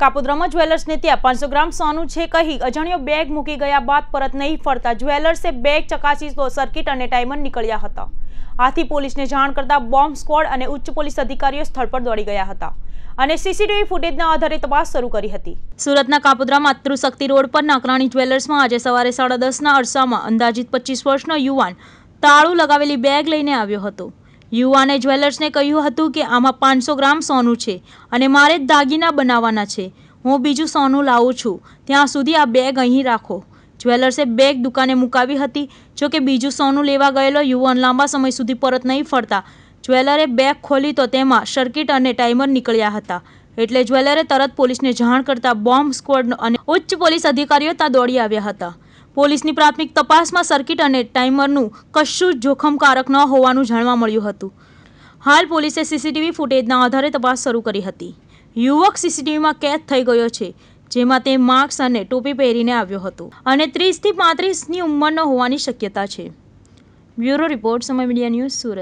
કાપોદ્રામાં જ્વેલર્સને ત્યાં પાંચસો ગ્રામ સોનું છે કહી અજાણ્યો બેગ મૂકી ગયા બાદ પરત નહીં ફરતા જ્વેલર્સે બેગ ચકાસી સર્કિટ અને ટાઈમર નીકળ્યા હતા આથી પોલીસને જાણ કરતા બોમ્બ સ્ક્વોડ અને ઉચ્ચ પોલીસ અધિકારીઓ સ્થળ પર દોડી ગયા હતા અને સીસીટીવી ફૂટેજના આધારે તપાસ શરૂ કરી હતી સુરતના કાપુદ્રામાં માતૃશક્તિ રોડ પર નાકરાણી જ્વેલર્સમાં આજે સવારે સાડા દસના અરસામાં અંદાજિત પચીસ વર્ષનો યુવાન તાળું લગાવેલી બેગ લઈને આવ્યો હતો યુવાને જ્વેલર્સને કહ્યું હતું કે આમાં પાંચસો ગ્રામ સોનું છે અને મારે જ દાગીના બનાવવાના છે હું બીજું સોનું લાવું છું ત્યાં સુધી આ બેગ અહીં રાખો જ્વેલર્સે બેગ દુકાને મુકાવી હતી જોકે બીજું સોનું લેવા ગયેલો યુવાન લાંબા સમય સુધી પરત નહીં ફરતા જ્વેલરે બેગ ખોલી તો તેમાં સર્કિટ અને ટાઈમર નીકળ્યા હતા એટલે જ્વેલરે તરત પોલીસને જાણ કરતા બોમ્બ સ્ક્વોડ અને ઉચ્ચ પોલીસ અધિકારીઓ ત્યાં દોડી આવ્યા હતા પોલીસની પ્રાથમિક તપાસમાં સર્કિટ અને ટાઈમરનું કશું જ જોખમકારક ન હોવાનું જાણવા મળ્યું હતું હાલ પોલીસે સીસીટીવી ફૂટેજના આધારે તપાસ શરૂ કરી હતી યુવક સીસીટીવીમાં કેદ થઈ ગયો છે જેમાં તે માસ્ક અને ટોપી પહેરીને આવ્યો હતો અને ત્રીસથી પાંત્રીસની ઉંમરનો હોવાની શક્યતા છે બ્યુરો રિપોર્ટ સમય મીડિયા ન્યૂઝ સુરત